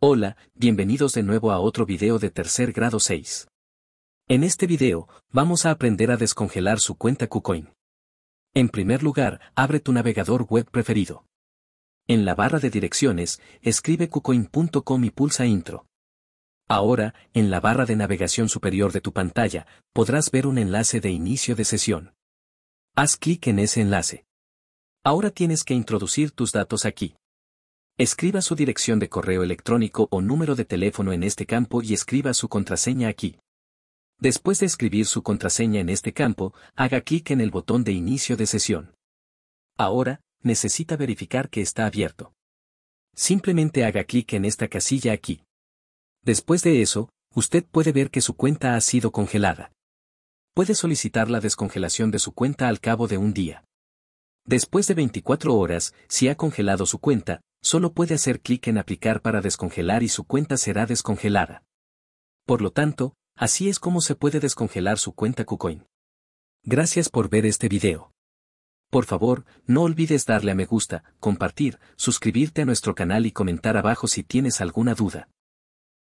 Hola, bienvenidos de nuevo a otro video de tercer grado 6. En este video, vamos a aprender a descongelar su cuenta KuCoin. En primer lugar, abre tu navegador web preferido. En la barra de direcciones, escribe kucoin.com y pulsa Intro. Ahora, en la barra de navegación superior de tu pantalla, podrás ver un enlace de inicio de sesión. Haz clic en ese enlace. Ahora tienes que introducir tus datos aquí. Escriba su dirección de correo electrónico o número de teléfono en este campo y escriba su contraseña aquí. Después de escribir su contraseña en este campo, haga clic en el botón de inicio de sesión. Ahora, necesita verificar que está abierto. Simplemente haga clic en esta casilla aquí. Después de eso, usted puede ver que su cuenta ha sido congelada. Puede solicitar la descongelación de su cuenta al cabo de un día. Después de 24 horas, si ha congelado su cuenta, Solo puede hacer clic en aplicar para descongelar y su cuenta será descongelada. Por lo tanto, así es como se puede descongelar su cuenta KuCoin. Gracias por ver este video. Por favor, no olvides darle a me gusta, compartir, suscribirte a nuestro canal y comentar abajo si tienes alguna duda.